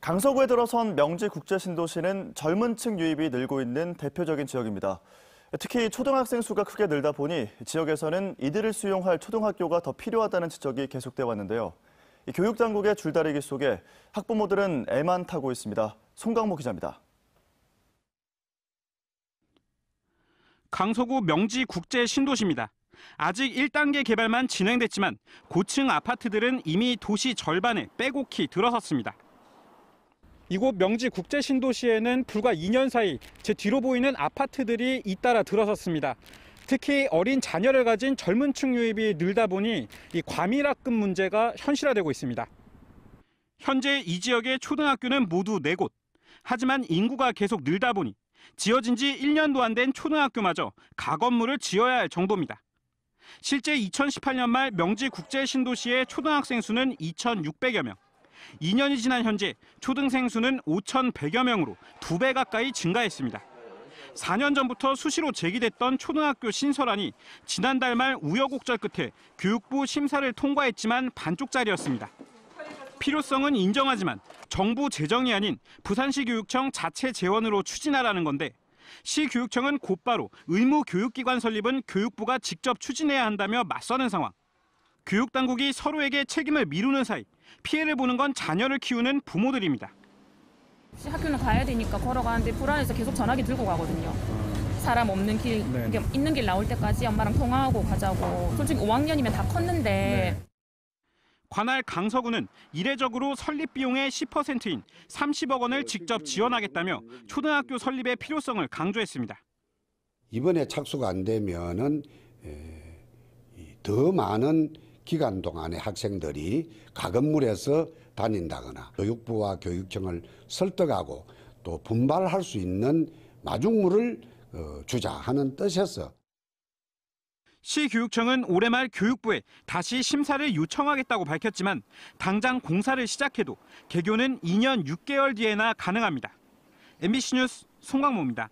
강서구에 들어선 명지 국제신도시는 젊은 층 유입이 늘고 있는 대표적인 지역입니다. 특히 초등학생 수가 크게 늘다 보니 지역에서는 이들을 수용할 초등학교가 더 필요하다는 지적이 계속돼 왔는데요. 교육당국의 줄다리기 속에 학부모들은 애만 타고 있습니다. 송강모 기자입니다. 강서구 명지 국제 신도시입니다. 아직 1단계 개발만 진행됐지만 고층 아파트들은 이미 도시 절반에 빼곡히 들어섰습니다. 이곳 명지 국제신도시에는 불과 2년 사이 제 뒤로 보이는 아파트들이 잇따라 들어섰습니다. 특히 어린 자녀를 가진 젊은 층 유입이 늘다 보니 이 과밀학급 문제가 현실화되고 있습니다. 현재 이 지역의 초등학교는 모두 4곳. 하지만 인구가 계속 늘다 보니 지어진 지 1년도 안 된 초등학교마저 가건물을 지어야 할 정도입니다. 실제 2018년 말 명지 국제신도시의 초등학생 수는 2,600여 명. 2년이 지난 현재 초등생 수는 5,100여 명으로 두 배 가까이 증가했습니다. 4년 전부터 수시로 제기됐던 초등학교 신설안이 지난달 말 우여곡절 끝에 교육부 심사를 통과했지만 반쪽짜리였습니다. 필요성은 인정하지만 정부 재정이 아닌 부산시 교육청 자체 재원으로 추진하라는 건데 시 교육청은 곧바로 의무 교육기관 설립은 교육부가 직접 추진해야 한다며 맞서는 상황. 교육당국이 서로에게 책임을 미루는 사이 피해를 보는 건 자녀를 키우는 부모들입니다. 학교는 가야 되니까 걸어가는데 불안해서 계속 전화기 들고 가거든요. 사람 없는 길, 네. 있는 길 나올 때까지 엄마랑 통화하고 가자고. 솔직히 5학년이면 다 컸는데. 네. 관할 강서구는 이례적으로 설립 비용의 10%인 30억 원을 직접 지원하겠다며 초등학교 설립의 필요성을 강조했습니다. 이번에 착수가 안 되면은 더 많은 기간 동안에 학생들이 가건물에서 다닌다거나 교육부와 교육청을 설득하고 또 분발할 수 있는 마중물을 어, 주자 하는 뜻에서 시교육청은 올해 말 교육부에 다시 심사를 요청하겠다고 밝혔지만 당장 공사를 시작해도 개교는 2년 6개월 뒤에나 가능합니다. MBC 뉴스 송광모입니다.